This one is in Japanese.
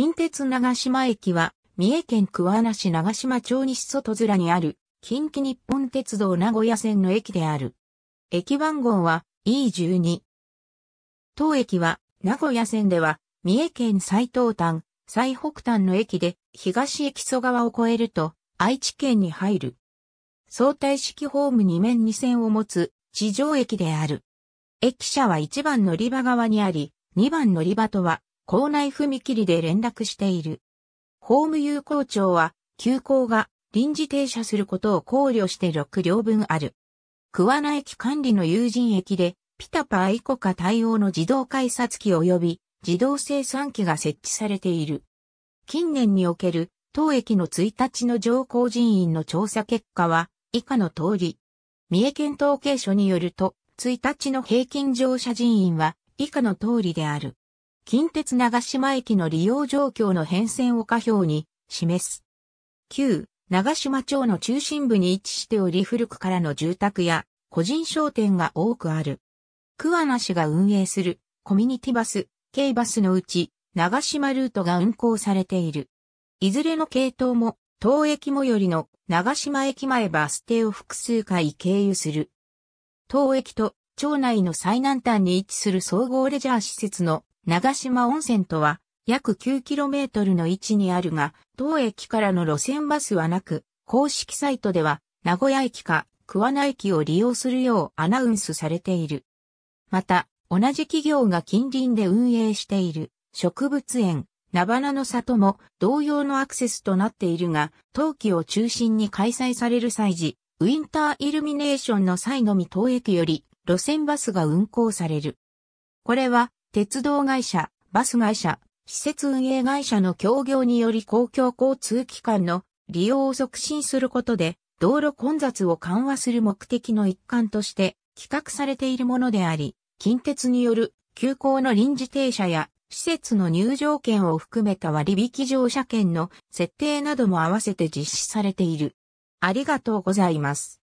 近鉄長島駅は、三重県桑名市長島町西外面にある、近畿日本鉄道名古屋線の駅である。駅番号は E12。当駅は、名古屋線では、三重県最東端、最北端の駅で、東駅蘇川を越えると、愛知県に入る。相対式ホーム2面2線を持つ、地上駅である。駅舎は1番乗り場側にあり、2番乗り場とは、校内踏切で連絡している。ホーム有効庁は、休校が臨時停車することを考慮して6両分ある。桑名駅管理の友人駅で、ピタパーイコカ対応の自動改札機及び自動生産機が設置されている。近年における当駅の1日の乗降人員の調査結果は以下の通り。三重県統計所によると、1日の平均乗車人員は以下の通りである。近鉄長島駅の利用状況の変遷を下表に示す。旧長島町の中心部に位置しており古くからの住宅や個人商店が多くある。桑名市が運営するコミュニティバス、軽バスのうち長島ルートが運行されている。いずれの系統も当駅最寄りの長島駅前バス停を複数回経由する。当駅と町内の最南端に位置する総合レジャー施設の長島温泉とは約 9km の位置にあるが、当駅からの路線バスはなく、公式サイトでは名古屋駅か桑名駅を利用するようアナウンスされている。また、同じ企業が近隣で運営している植物園、ナバナの里も同様のアクセスとなっているが、冬季を中心に開催される際時、ウィンターイルミネーションの際のみ当駅より路線バスが運行される。これは鉄道会社、バス会社、施設運営会社の協業により公共交通機関の利用を促進することで、道路混雑を緩和する目的の一環として企画されているものであり、近鉄による急行の臨時停車や施設の入場券を含めた割引乗車券の設定なども合わせて実施されている。ありがとうございます。